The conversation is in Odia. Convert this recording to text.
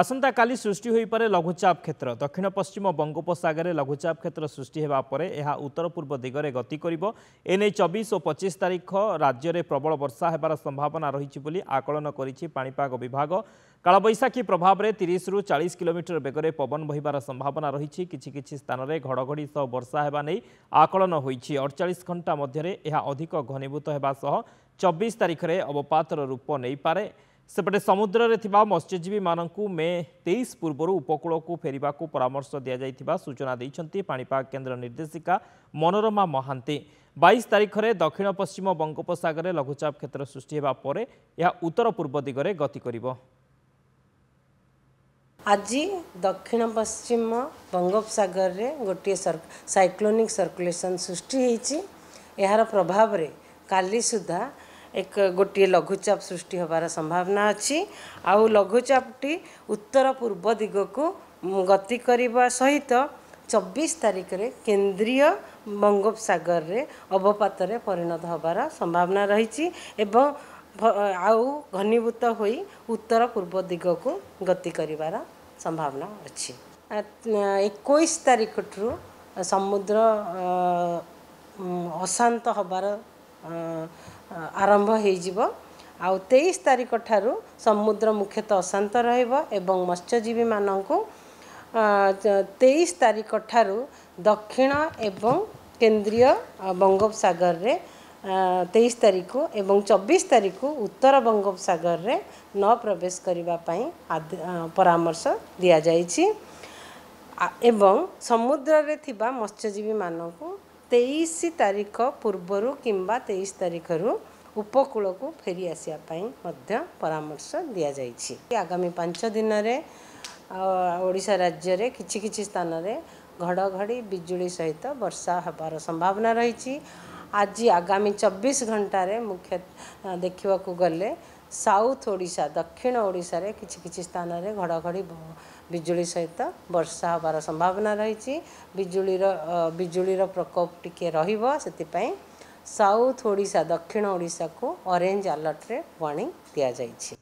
ଆସନ୍ତା କାଲି ସୃଷ୍ଟି ହୋଇପାରେ ଲଘୁଚାପ କ୍ଷେତ୍ର ଦକ୍ଷିଣ ପଶ୍ଚିମ ବଙ୍ଗୋପସାଗରରେ ଲଘୁଚାପ କ୍ଷେତ୍ର ସୃଷ୍ଟି ହେବା ପରେ ଏହା ଉତ୍ତର ପୂର୍ବ ଦିଗରେ ଗତି କରିବ ଏନେଇ ଚବିଶ ଓ ପଚିଶ ତାରିଖ ରାଜ୍ୟରେ ପ୍ରବଳ ବର୍ଷା ହେବାର ସମ୍ଭାବନା ରହିଛି ବୋଲି ଆକଳନ କରିଛି ପାଣିପାଗ ବିଭାଗ କାଳବୈଶାଖୀ ପ୍ରଭାବରେ ତିରିଶରୁ ଚାଳିଶ କିଲୋମିଟର ବେଗରେ ପବନ ବହିବାର ସମ୍ଭାବନା ରହିଛି କିଛି କିଛି ସ୍ଥାନରେ ଘଡ଼ଘଡ଼ି ସହ ବର୍ଷା ହେବା ନେଇ ଆକଳନ ହୋଇଛି ଅଡ଼ଚାଳିଶ ଘଣ୍ଟା ମଧ୍ୟରେ ଏହା ଅଧିକ ଘନୀଭୂତ ହେବା ସହ ଚବିଶ ତାରିଖରେ ଅବପାତର ରୂପ ନେଇପାରେ ସେପଟେ ସମୁଦ୍ରରେ ଥିବା ମତ୍ସ୍ୟଜୀବୀମାନଙ୍କୁ ମେ ତେଇଶ ପୂର୍ବରୁ ଉପକୂଳକୁ ଫେରିବାକୁ ପରାମର୍ଶ ଦିଆଯାଇଥିବା ସୂଚନା ଦେଇଛନ୍ତି ପାଣିପାଗ କେନ୍ଦ୍ର ନିର୍ଦ୍ଦେଶିକା ମନୋରମା ମହାନ୍ତି ବାଇଶ ତାରିଖରେ ଦକ୍ଷିଣ ପଶ୍ଚିମ ବଙ୍ଗୋପସାଗରରେ ଲଘୁଚାପ କ୍ଷେତ୍ର ସୃଷ୍ଟି ହେବା ପରେ ଏହା ଉତ୍ତର ପୂର୍ବ ଦିଗରେ ଗତି କରିବ ଆଜି ଦକ୍ଷିଣ ପଶ୍ଚିମ ବଙ୍ଗୋପସାଗରରେ ଗୋଟିଏ ସାଇକ୍ଲୋନିକ୍ ସର୍କୁଲେସନ୍ ସୃଷ୍ଟି ହୋଇଛି ଏହାର ପ୍ରଭାବରେ କାଲି ସୁଦ୍ଧା ଏକ ଗୋଟିଏ ଲଘୁଚାପ ସୃଷ୍ଟି ହେବାର ସମ୍ଭାବନା ଅଛି ଆଉ ଲଘୁଚାପଟି ଉତ୍ତର ପୂର୍ବ ଦିଗକୁ ଗତି କରିବା ସହିତ ଚବିଶ ତାରିଖରେ କେନ୍ଦ୍ରୀୟ ବଙ୍ଗୋପସାଗରରେ ଅବପାତରେ ପରିଣତ ହେବାର ସମ୍ଭାବନା ରହିଛି ଏବଂ ଆଉ ଘନୀଭୂତ ହୋଇ ଉତ୍ତର ପୂର୍ବ ଦିଗକୁ ଗତି କରିବାର ସମ୍ଭାବନା ଅଛି ଏକୋଇଶ ତାରିଖଠୁ ସମୁଦ୍ର ଅଶାନ୍ତ ହେବାର ଆରମ୍ଭ ହୋଇଯିବ ଆଉ ତେଇଶ ତାରିଖ ଠାରୁ ସମୁଦ୍ର ମୁଖ୍ୟତଃ ଅଶାନ୍ତ ରହିବ ଏବଂ ମତ୍ସ୍ୟଜୀବୀମାନଙ୍କୁ ତେଇଶ ତାରିଖ ଠାରୁ ଦକ୍ଷିଣ ଏବଂ କେନ୍ଦ୍ରୀୟ ବଙ୍ଗୋପସାଗରରେ ତେଇଶ ତାରିଖକୁ ଏବଂ ଚବିଶ ତାରିଖକୁ ଉତ୍ତର ବଙ୍ଗୋପସାଗରରେ ନ ପ୍ରବେଶ କରିବା ପାଇଁ ପରାମର୍ଶ ଦିଆଯାଇଛି ଏବଂ ସମୁଦ୍ରରେ ଥିବା ମତ୍ସ୍ୟଜୀବୀମାନଙ୍କୁ ତେଇଶ ତାରିଖ ପୂର୍ବରୁ କିମ୍ବା ତେଇଶ ତାରିଖରୁ ଉପକୂଳକୁ ଫେରି ଆସିବା ପାଇଁ ମଧ୍ୟ ପରାମର୍ଶ ଦିଆଯାଇଛି ଆଗାମୀ ପାଞ୍ଚ ଦିନରେ ଓଡ଼ିଶା ରାଜ୍ୟରେ କିଛି କିଛି ସ୍ଥାନରେ ଘଡ଼ଘଡ଼ି ବିଜୁଳି ସହିତ ବର୍ଷା ହେବାର ସମ୍ଭାବନା ରହିଛି ଆଜି ଆଗାମୀ ଚବିଶ ଘଣ୍ଟାରେ ମୁଖ୍ୟ ଦେଖିବାକୁ ଗଲେ ସାଉଥ୍ ଓଡ଼ିଶା ଦକ୍ଷିଣ ଓଡ଼ିଶାରେ କିଛି କିଛି ସ୍ଥାନରେ ଘଡ଼ଘଡ଼ି ବିଜୁଳି ସହିତ ବର୍ଷା ହେବାର ସମ୍ଭାବନା ରହିଛି ବିଜୁଳିର ବିଜୁଳିର ପ୍ରକୋପ ଟିକିଏ ରହିବ ସେଥିପାଇଁ ସାଉଥ୍ ଓଡ଼ିଶା ଦକ୍ଷିଣ ଓଡ଼ିଶାକୁ ଅରେଞ୍ଜ ଆଲର୍ଟରେ ୱାର୍ଣ୍ଣିଂ ଦିଆଯାଇଛି